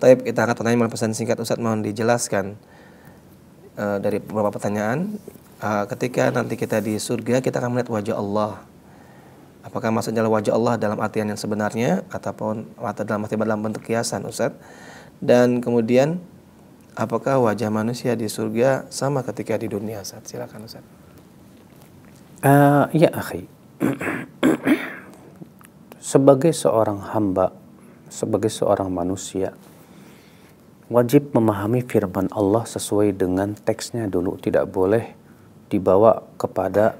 Tapi kita akan pertanyaan melalui pesan singkat Ustadz mohon dijelaskan e, dari beberapa pertanyaan. E, ketika nanti kita di surga kita akan melihat wajah Allah. Apakah maksudnya wajah Allah dalam artian yang sebenarnya ataupun atau dalam arti dalam bentuk kiasan Ustaz? Dan kemudian apakah wajah manusia di surga sama ketika di dunia Ustaz? Silakan Ustaz. Uh, eh, ya akhi. sebagai seorang hamba, sebagai seorang manusia, wajib memahami firman Allah sesuai dengan teksnya dulu. Tidak boleh dibawa kepada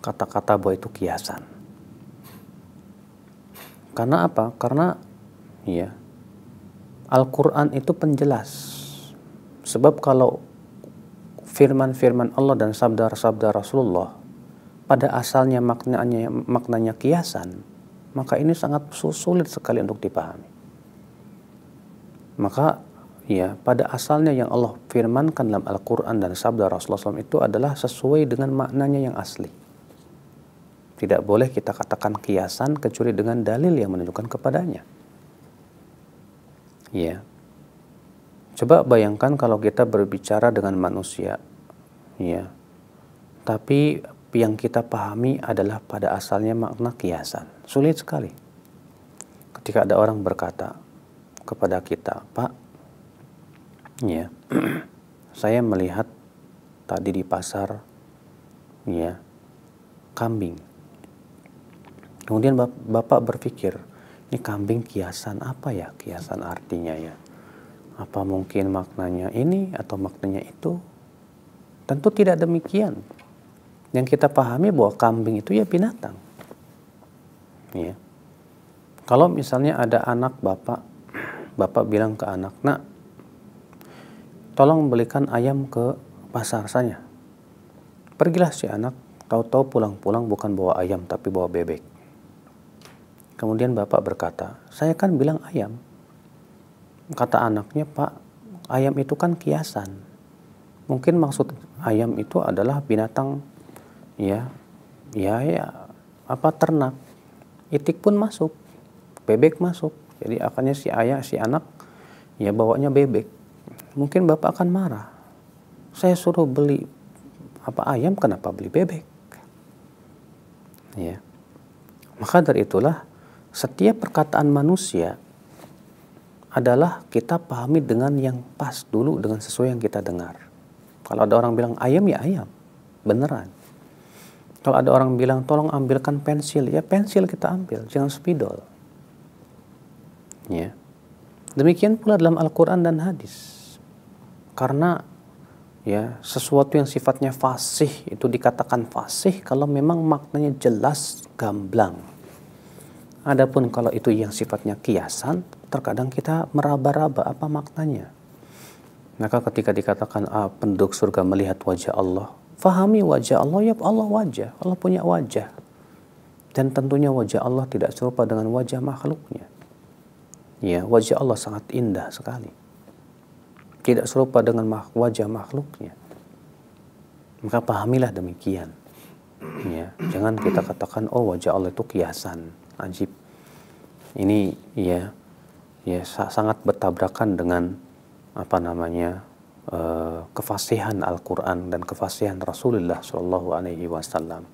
kata-kata bahwa itu kiasan. Karena apa? Karena ya Al-Quran itu penjelas. Sebab kalau firman-firman Allah dan sabda-sabda Rasulullah pada asalnya maknanya maknanya kiasan, maka ini sangat sulit sekali untuk dipahami. Maka ya pada asalnya yang Allah firmankan dalam Al-Quran dan sabda Rasulullah SAW itu adalah sesuai dengan maknanya yang asli. Tidak boleh kita katakan kiasan kecuali dengan dalil yang menunjukkan kepadanya. Ya. Coba bayangkan kalau kita berbicara dengan manusia, ya. Tapi yang kita pahami adalah pada asalnya makna kiasan. Sulit sekali. Ketika ada orang berkata kepada kita, "Pak, ya saya melihat tadi di pasar ya kambing kemudian bap bapak berpikir ini kambing kiasan apa ya kiasan artinya ya apa mungkin maknanya ini atau maknanya itu tentu tidak demikian yang kita pahami bahwa kambing itu ya binatang ya kalau misalnya ada anak bapak bapak bilang ke anak nak tolong belikan ayam ke pasar saya. Pergilah si anak, tahu-tahu pulang-pulang bukan bawa ayam tapi bawa bebek. Kemudian bapak berkata, saya kan bilang ayam. Kata anaknya, pak, ayam itu kan kiasan. Mungkin maksud ayam itu adalah binatang ya, ya, ya, apa ternak. Itik pun masuk, bebek masuk. Jadi akhirnya si ayah, si anak, ya bawanya bebek mungkin bapak akan marah. Saya suruh beli apa ayam, kenapa beli bebek? Ya. Maka dari itulah setiap perkataan manusia adalah kita pahami dengan yang pas dulu dengan sesuai yang kita dengar. Kalau ada orang bilang ayam ya ayam, beneran. Kalau ada orang bilang tolong ambilkan pensil, ya pensil kita ambil, jangan spidol. Ya. Demikian pula dalam Al-Quran dan hadis. Karena ya sesuatu yang sifatnya fasih itu dikatakan fasih kalau memang maknanya jelas gamblang. Adapun kalau itu yang sifatnya kiasan, terkadang kita meraba-raba apa maknanya. Maka ketika dikatakan ah, penduduk surga melihat wajah Allah, fahami wajah Allah, ya Allah wajah, Allah punya wajah. Dan tentunya wajah Allah tidak serupa dengan wajah makhluknya. Ya, wajah Allah sangat indah sekali tidak serupa dengan wajah makhluknya. Maka pahamilah demikian. Ya, jangan kita katakan oh wajah Allah itu kiasan, ajib. Ini ya ya sangat bertabrakan dengan apa namanya eh, kefasihan Al-Quran dan kefasihan Rasulullah Shallallahu Alaihi Wasallam.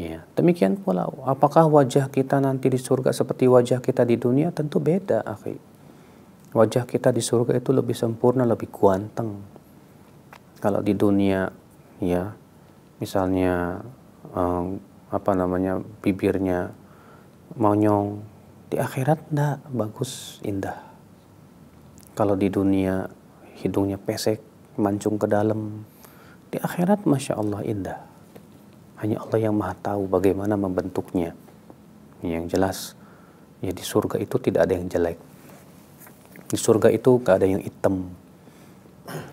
Ya, demikian pula apakah wajah kita nanti di surga seperti wajah kita di dunia tentu beda, akhi wajah kita di surga itu lebih sempurna, lebih kuanteng. Kalau di dunia, ya, misalnya um, apa namanya bibirnya monyong, di akhirat enggak bagus, indah. Kalau di dunia hidungnya pesek, mancung ke dalam, di akhirat masya Allah indah. Hanya Allah yang maha tahu bagaimana membentuknya. Yang jelas, ya di surga itu tidak ada yang jelek di surga itu gak ada yang hitam.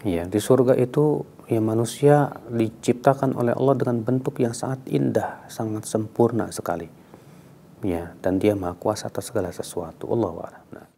Ya, di surga itu ya manusia diciptakan oleh Allah dengan bentuk yang sangat indah, sangat sempurna sekali. Ya, dan dia maha kuasa atas segala sesuatu. Allah wa'ala. Nah,